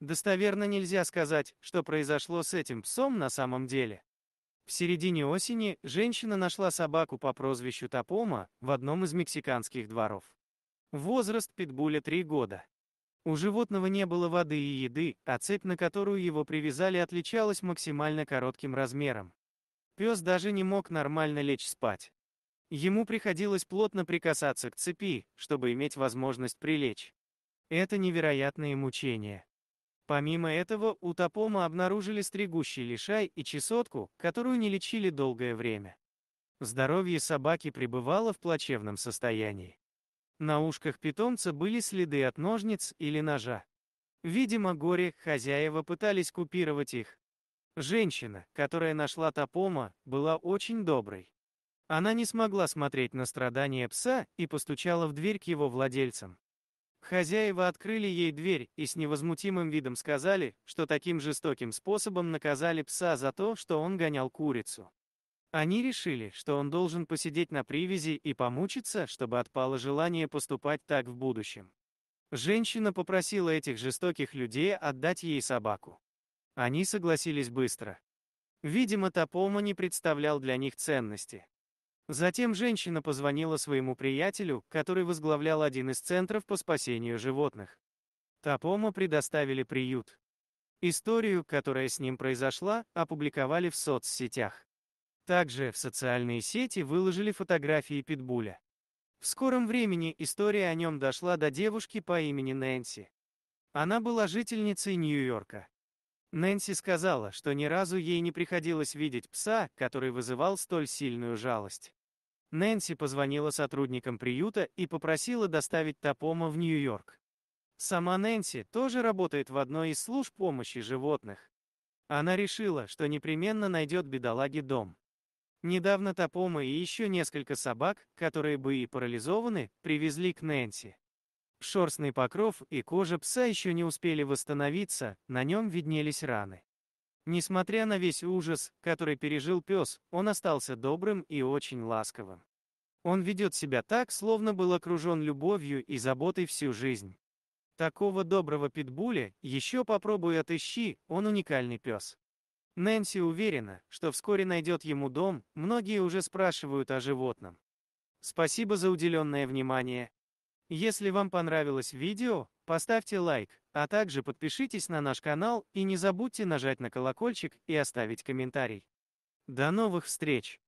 Достоверно нельзя сказать, что произошло с этим псом на самом деле. В середине осени женщина нашла собаку по прозвищу Топома в одном из мексиканских дворов. Возраст питбуля 3 года. У животного не было воды и еды, а цепь, на которую его привязали, отличалась максимально коротким размером. Пес даже не мог нормально лечь спать. Ему приходилось плотно прикасаться к цепи, чтобы иметь возможность прилечь. Это невероятное мучение. Помимо этого, у Топома обнаружили стригущий лишай и чесотку, которую не лечили долгое время. Здоровье собаки пребывало в плачевном состоянии. На ушках питомца были следы от ножниц или ножа. Видимо, горе, хозяева пытались купировать их. Женщина, которая нашла Топома, была очень доброй. Она не смогла смотреть на страдания пса и постучала в дверь к его владельцам. Хозяева открыли ей дверь и с невозмутимым видом сказали, что таким жестоким способом наказали пса за то, что он гонял курицу. Они решили, что он должен посидеть на привязи и помучиться, чтобы отпало желание поступать так в будущем. Женщина попросила этих жестоких людей отдать ей собаку. Они согласились быстро. Видимо, Тапома не представлял для них ценности. Затем женщина позвонила своему приятелю, который возглавлял один из центров по спасению животных. Тапома предоставили приют. Историю, которая с ним произошла, опубликовали в соцсетях. Также в социальные сети выложили фотографии Питбуля. В скором времени история о нем дошла до девушки по имени Нэнси. Она была жительницей Нью-Йорка. Нэнси сказала, что ни разу ей не приходилось видеть пса, который вызывал столь сильную жалость. Нэнси позвонила сотрудникам приюта и попросила доставить Топома в Нью-Йорк. Сама Нэнси тоже работает в одной из служб помощи животных. Она решила, что непременно найдет бедолаге дом. Недавно Топома и еще несколько собак, которые бы и парализованы, привезли к Нэнси. Шорстный покров и кожа пса еще не успели восстановиться, на нем виднелись раны. Несмотря на весь ужас, который пережил пес, он остался добрым и очень ласковым. Он ведет себя так, словно был окружен любовью и заботой всю жизнь. Такого доброго питбуля еще попробуй отыщи, он уникальный пес. Нэнси уверена, что вскоре найдет ему дом, многие уже спрашивают о животном. Спасибо за уделенное внимание. Если вам понравилось видео, поставьте лайк, а также подпишитесь на наш канал и не забудьте нажать на колокольчик и оставить комментарий. До новых встреч!